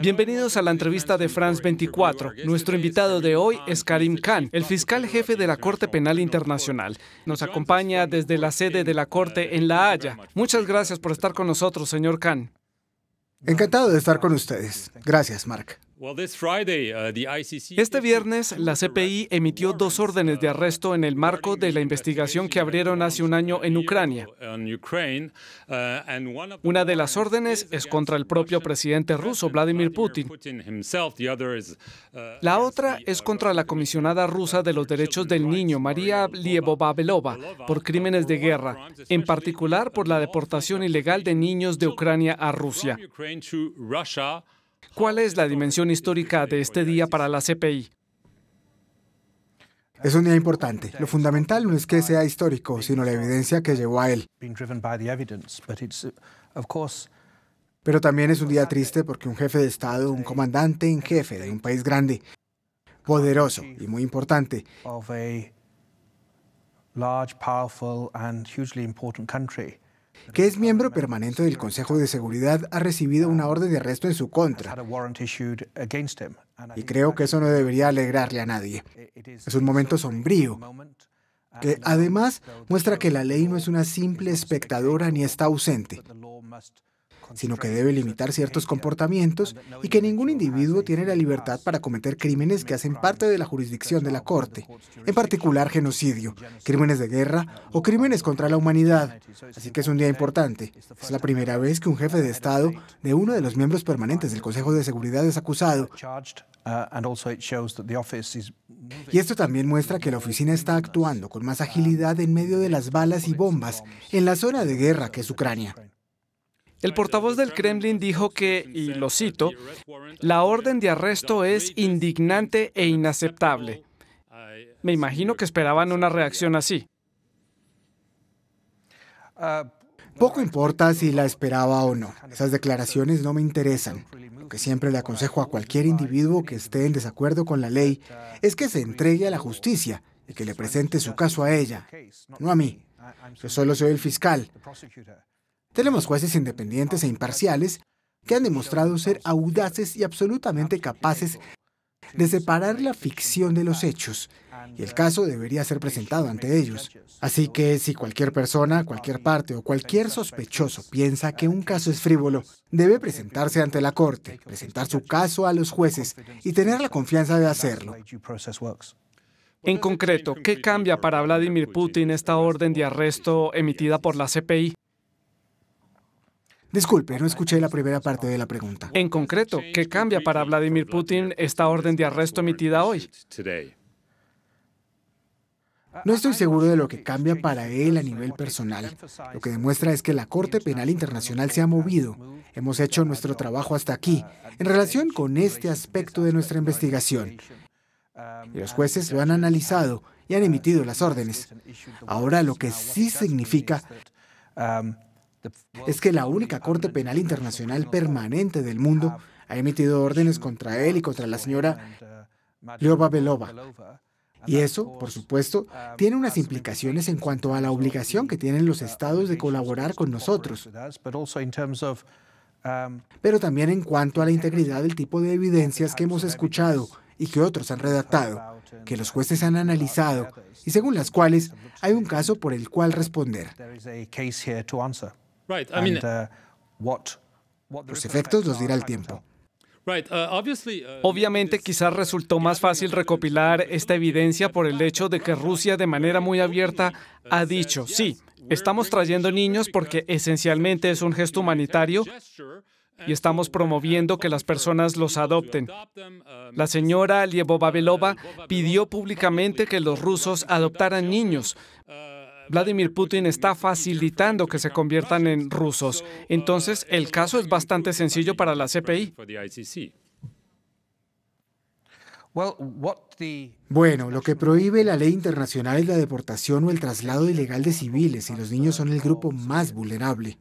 Bienvenidos a la entrevista de France 24. Nuestro invitado de hoy es Karim Khan, el fiscal jefe de la Corte Penal Internacional. Nos acompaña desde la sede de la Corte en La Haya. Muchas gracias por estar con nosotros, señor Khan. Encantado de estar con ustedes. Gracias, Mark. Este viernes, la CPI emitió dos órdenes de arresto en el marco de la investigación que abrieron hace un año en Ucrania. Una de las órdenes es contra el propio presidente ruso, Vladimir Putin. La otra es contra la comisionada rusa de los derechos del niño, María Liebova-Belova, por crímenes de guerra, en particular por la deportación ilegal de niños de Ucrania a Rusia. ¿Cuál es la dimensión histórica de este día para la CPI? Es un día importante. Lo fundamental no es que sea histórico, sino la evidencia que llevó a él. Pero también es un día triste porque un jefe de Estado, un comandante en jefe de un país grande, poderoso y muy importante, country que es miembro permanente del Consejo de Seguridad, ha recibido una orden de arresto en su contra. Y creo que eso no debería alegrarle a nadie. Es un momento sombrío que además muestra que la ley no es una simple espectadora ni está ausente sino que debe limitar ciertos comportamientos y que ningún individuo tiene la libertad para cometer crímenes que hacen parte de la jurisdicción de la Corte, en particular genocidio, crímenes de guerra o crímenes contra la humanidad. Así que es un día importante. Es la primera vez que un jefe de Estado de uno de los miembros permanentes del Consejo de Seguridad es acusado. Y esto también muestra que la oficina está actuando con más agilidad en medio de las balas y bombas en la zona de guerra que es Ucrania. El portavoz del Kremlin dijo que, y lo cito, la orden de arresto es indignante e inaceptable. Me imagino que esperaban una reacción así. Poco importa si la esperaba o no. Esas declaraciones no me interesan. Lo que siempre le aconsejo a cualquier individuo que esté en desacuerdo con la ley es que se entregue a la justicia y que le presente su caso a ella, no a mí. Yo solo soy el fiscal. Tenemos jueces independientes e imparciales que han demostrado ser audaces y absolutamente capaces de separar la ficción de los hechos, y el caso debería ser presentado ante ellos. Así que si cualquier persona, cualquier parte o cualquier sospechoso piensa que un caso es frívolo, debe presentarse ante la Corte, presentar su caso a los jueces y tener la confianza de hacerlo. En concreto, ¿qué cambia para Vladimir Putin esta orden de arresto emitida por la CPI? Disculpe, no escuché la primera parte de la pregunta. En concreto, ¿qué cambia para Vladimir Putin esta orden de arresto emitida hoy? No estoy seguro de lo que cambia para él a nivel personal. Lo que demuestra es que la Corte Penal Internacional se ha movido. Hemos hecho nuestro trabajo hasta aquí en relación con este aspecto de nuestra investigación. los jueces lo han analizado y han emitido las órdenes. Ahora lo que sí significa es que la única Corte Penal Internacional permanente del mundo ha emitido órdenes contra él y contra la señora Lyova Belova. Y eso, por supuesto, tiene unas implicaciones en cuanto a la obligación que tienen los estados de colaborar con nosotros, pero también en cuanto a la integridad del tipo de evidencias que hemos escuchado y que otros han redactado, que los jueces han analizado y según las cuales hay un caso por el cual responder. Uh, los efectos los dirá el tiempo. Uh, uh, Obviamente quizás resultó más fácil recopilar esta evidencia por el hecho de que Rusia de manera muy abierta ha dicho, sí, estamos trayendo niños porque esencialmente es un gesto humanitario y estamos promoviendo que las personas los adopten. La señora Liebova-Belova pidió públicamente que los rusos adoptaran niños, Vladimir Putin está facilitando que se conviertan en rusos. Entonces, el caso es bastante sencillo para la CPI. Bueno, lo que prohíbe la ley internacional es la deportación o el traslado ilegal de civiles y los niños son el grupo más vulnerable.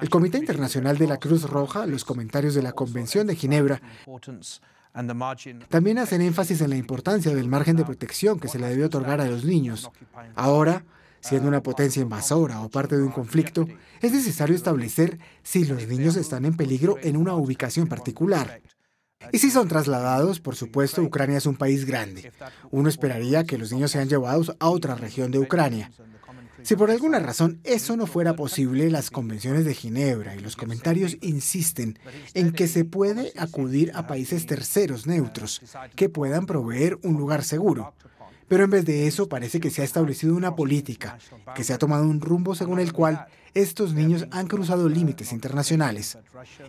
El Comité Internacional de la Cruz Roja, los comentarios de la Convención de Ginebra también hacen énfasis en la importancia del margen de protección que se le debe otorgar a los niños. Ahora, siendo una potencia invasora o parte de un conflicto, es necesario establecer si los niños están en peligro en una ubicación particular. Y si son trasladados, por supuesto, Ucrania es un país grande. Uno esperaría que los niños sean llevados a otra región de Ucrania. Si por alguna razón eso no fuera posible, las convenciones de Ginebra y los comentarios insisten en que se puede acudir a países terceros neutros que puedan proveer un lugar seguro. Pero en vez de eso, parece que se ha establecido una política, que se ha tomado un rumbo según el cual estos niños han cruzado límites internacionales.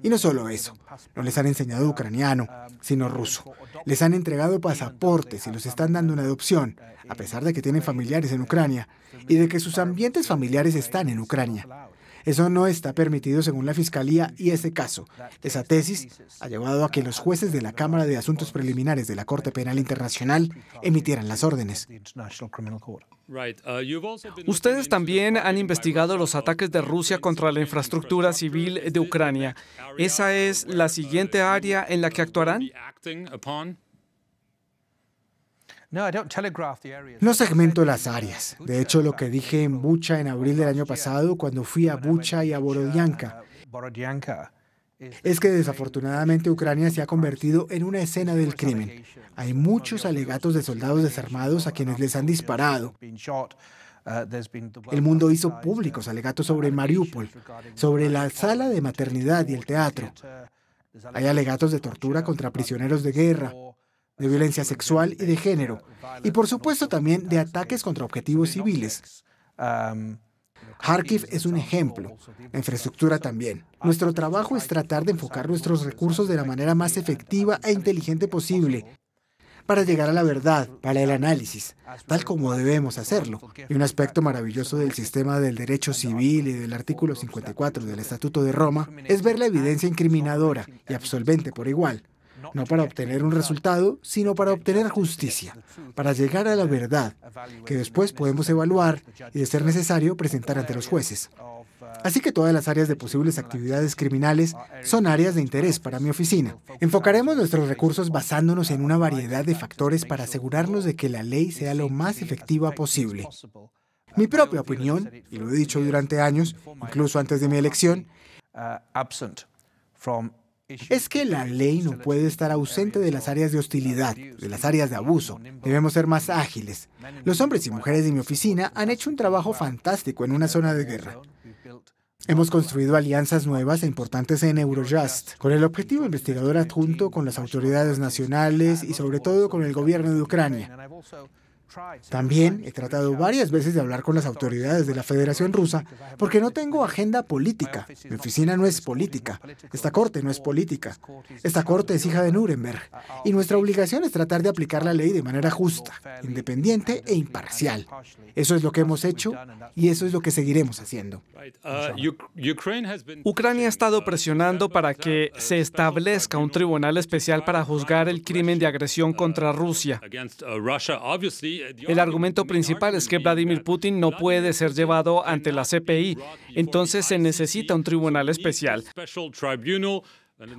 Y no solo eso, no les han enseñado ucraniano, sino ruso. Les han entregado pasaportes y los están dando una adopción, a pesar de que tienen familiares en Ucrania y de que sus ambientes familiares están en Ucrania. Eso no está permitido según la Fiscalía y ese caso. Esa tesis ha llevado a que los jueces de la Cámara de Asuntos Preliminares de la Corte Penal Internacional emitieran las órdenes. Uh, Ustedes también han investigado los ataques de Rusia contra la infraestructura civil de Ucrania. ¿Esa es la uh, siguiente área en la que actuarán? No segmento las áreas. De hecho, lo que dije en Bucha en abril del año pasado, cuando fui a Bucha y a Borodyanka, es que desafortunadamente Ucrania se ha convertido en una escena del crimen. Hay muchos alegatos de soldados desarmados a quienes les han disparado. Uh, el mundo hizo públicos alegatos sobre Mariupol, sobre la sala de maternidad y el teatro. Hay alegatos de tortura contra prisioneros de guerra, de violencia sexual y de género, y por supuesto también de ataques contra objetivos civiles. Kharkiv es un ejemplo, la infraestructura también. Nuestro trabajo es tratar de enfocar nuestros recursos de la manera más efectiva e inteligente posible para llegar a la verdad, para el análisis, tal como debemos hacerlo. Y un aspecto maravilloso del sistema del derecho civil y del artículo 54 del Estatuto de Roma es ver la evidencia incriminadora y absolvente por igual no para obtener un resultado, sino para obtener justicia, para llegar a la verdad, que después podemos evaluar y, de ser necesario, presentar ante los jueces. Uh, Así que todas las áreas de posibles actividades criminales son áreas de interés para mi oficina. Enfocaremos nuestros recursos basándonos en una variedad de factores para asegurarnos de que la ley sea lo más efectiva posible. Mi propia opinión, y lo he dicho durante años, incluso antes de mi elección, uh, es que la ley no puede estar ausente de las áreas de hostilidad, de las áreas de abuso. Debemos ser más ágiles. Los hombres y mujeres de mi oficina han hecho un trabajo fantástico en una zona de guerra. Hemos construido alianzas nuevas e importantes en Eurojust, con el objetivo investigador adjunto con las autoridades nacionales y sobre todo con el gobierno de Ucrania. También he tratado varias veces de hablar con las autoridades de la Federación Rusa porque no tengo agenda política. Mi oficina no es política. Esta corte no es política. Esta corte es hija de Nuremberg. Y nuestra obligación es tratar de aplicar la ley de manera justa, independiente e imparcial. Eso es lo que hemos hecho y eso es lo que seguiremos haciendo. Ucrania ha estado presionando para que se establezca un tribunal especial para juzgar el crimen de agresión contra Rusia. El argumento principal es que Vladimir Putin no puede ser llevado ante la CPI, entonces se necesita un tribunal especial.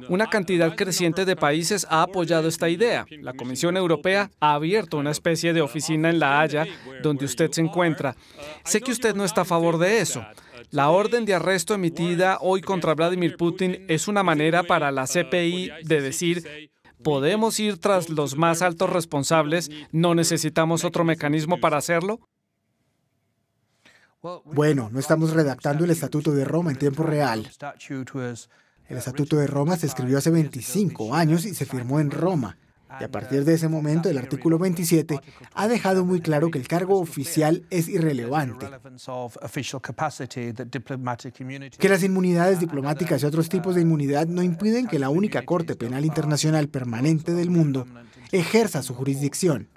Una cantidad creciente de países ha apoyado esta idea. La Comisión Europea ha abierto una especie de oficina en La Haya, donde usted se encuentra. Uh, sé que usted no está a favor de eso. La orden de arresto emitida hoy contra Vladimir Putin es una manera para la uh, CPI de decir, ¿Podemos ir tras los más altos responsables? ¿No necesitamos otro mecanismo para hacerlo? Bueno, no estamos redactando el Estatuto de Roma en tiempo real. El Estatuto de Roma se escribió hace 25 años y se firmó en Roma. Y a partir de ese momento, el artículo 27 ha dejado muy claro que el cargo oficial es irrelevante, que las inmunidades diplomáticas y otros tipos de inmunidad no impiden que la única Corte Penal Internacional permanente del mundo ejerza su jurisdicción.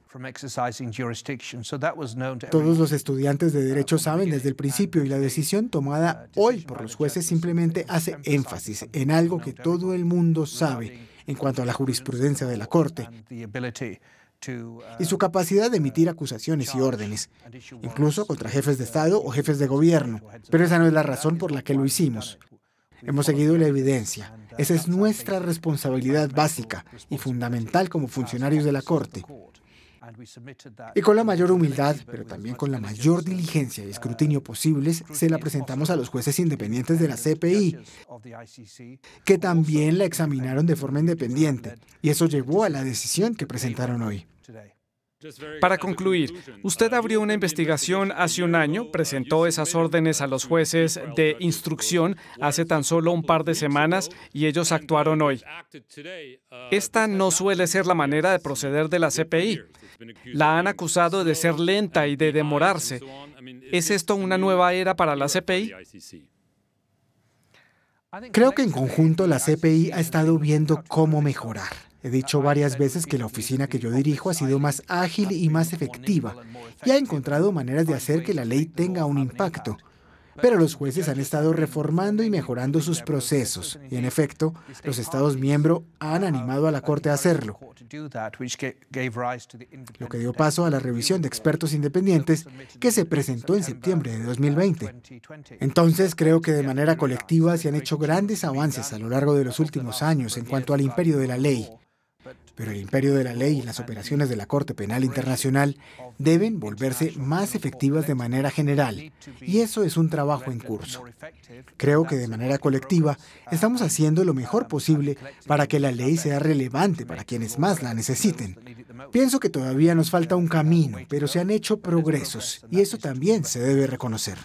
Todos los estudiantes de derecho uh, saben desde el principio y la decisión tomada uh, hoy por los jueces simplemente hace énfasis en algo que todo el mundo sabe en cuanto a la jurisprudencia de la Corte y su capacidad de emitir acusaciones y órdenes, incluso contra jefes de Estado o jefes de gobierno. Pero esa no es la razón por la que lo hicimos. Hemos seguido la evidencia. Esa es nuestra responsabilidad básica y fundamental como funcionarios de la Corte. Y con la mayor humildad, pero también con la mayor diligencia y uh, escrutinio posibles, se la presentamos a los jueces independientes de la CPI, que también la examinaron de forma independiente, y eso llevó a la decisión que presentaron hoy. Para concluir, uh, usted abrió una investigación hace un año, uh, presentó esas órdenes a los jueces de instrucción hace tan solo un par de semanas y ellos actuaron hoy. Esta no suele ser la manera de proceder de la CPI. La han acusado de ser lenta y de demorarse. ¿Es esto una nueva era para la CPI? Creo que en conjunto la CPI ha estado viendo cómo mejorar. He dicho varias veces que la oficina que yo dirijo ha sido más ágil y más efectiva y ha encontrado maneras de hacer que la ley tenga un impacto pero los jueces han estado reformando y mejorando sus procesos, y en efecto, los Estados miembros han animado a la Corte a hacerlo, lo que dio paso a la revisión de expertos independientes que se presentó en septiembre de 2020. Entonces, creo que de manera colectiva se han hecho grandes avances a lo largo de los últimos años en cuanto al imperio de la ley pero el imperio de la ley y las operaciones de la Corte Penal Internacional deben volverse más efectivas de manera general, y eso es un trabajo en curso. Creo que de manera colectiva estamos haciendo lo mejor posible para que la ley sea relevante para quienes más la necesiten. Pienso que todavía nos falta un camino, pero se han hecho progresos, y eso también se debe reconocer.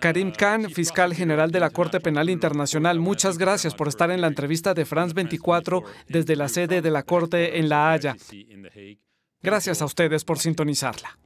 Karim Khan, fiscal general de la Corte Penal Internacional, muchas gracias por estar en la entrevista de France 24 desde la sede de la Corte en La Haya. Gracias a ustedes por sintonizarla.